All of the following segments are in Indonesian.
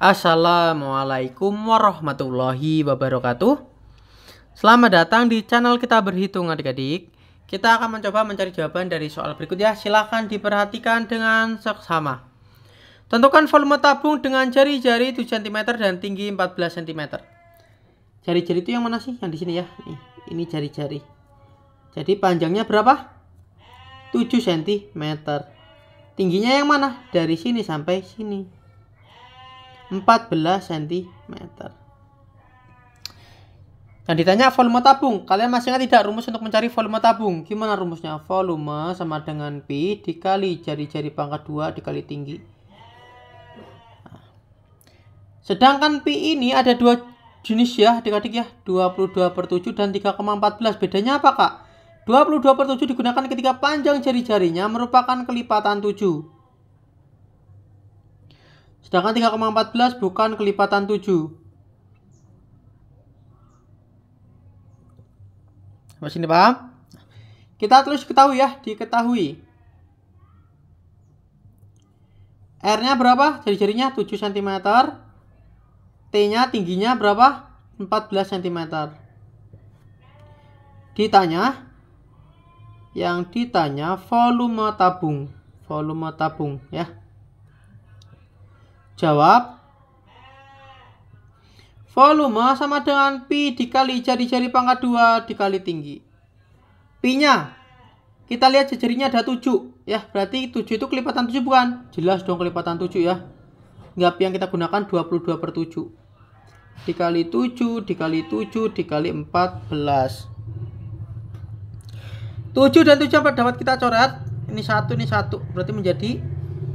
Assalamualaikum warahmatullahi wabarakatuh Selamat datang di channel kita berhitung adik-adik Kita akan mencoba mencari jawaban dari soal berikut ya Silahkan diperhatikan dengan seksama Tentukan volume tabung dengan jari-jari 7 cm dan tinggi 14 cm Jari-jari itu yang mana sih? Yang di sini ya Ini jari-jari Jadi panjangnya berapa? 7 cm Tingginya yang mana? Dari sini sampai sini 14 cm. Dan ditanya volume tabung. Kalian masih ingat tidak rumus untuk mencari volume tabung? Gimana rumusnya? Volume sama dengan P dikali jari-jari pangkat 2 dikali tinggi. Nah. Sedangkan P ini ada dua jenis ya adik-adik ya. 22 per 7 dan 3,14. Bedanya apa kak? 22 per 7 digunakan ketika panjang jari-jarinya merupakan kelipatan 7. Sedangkan 3,14 bukan kelipatan 7. Sampai sini paham? Kita terus ketahui ya, diketahui. R-nya berapa? Jari-jarinya 7 cm. T-nya tingginya berapa? 14 cm. Ditanya yang ditanya volume tabung, volume tabung ya. Jawab. Volume sama dengan pi dikali jari-jari pangkat 2 dikali tinggi. Pi-nya kita lihat jejerinya ada 7 ya. Berarti 7 itu kelipatan 7 bukan? Jelas dong kelipatan 7 ya. Enggak pi yang kita gunakan 22 per 7 dikali 7 dikali 7 dikali 14 7 dan 7 dapat kita coret ini satu ini satu berarti menjadi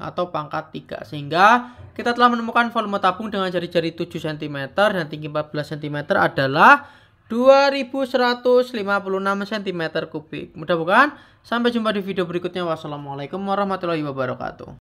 atau pangkat 3 sehingga kita telah menemukan volume tabung dengan jari-jari 7 cm dan tinggi 14 cm adalah 2156 cm kubik. Mudah bukan? Sampai jumpa di video berikutnya. Wassalamualaikum warahmatullahi wabarakatuh.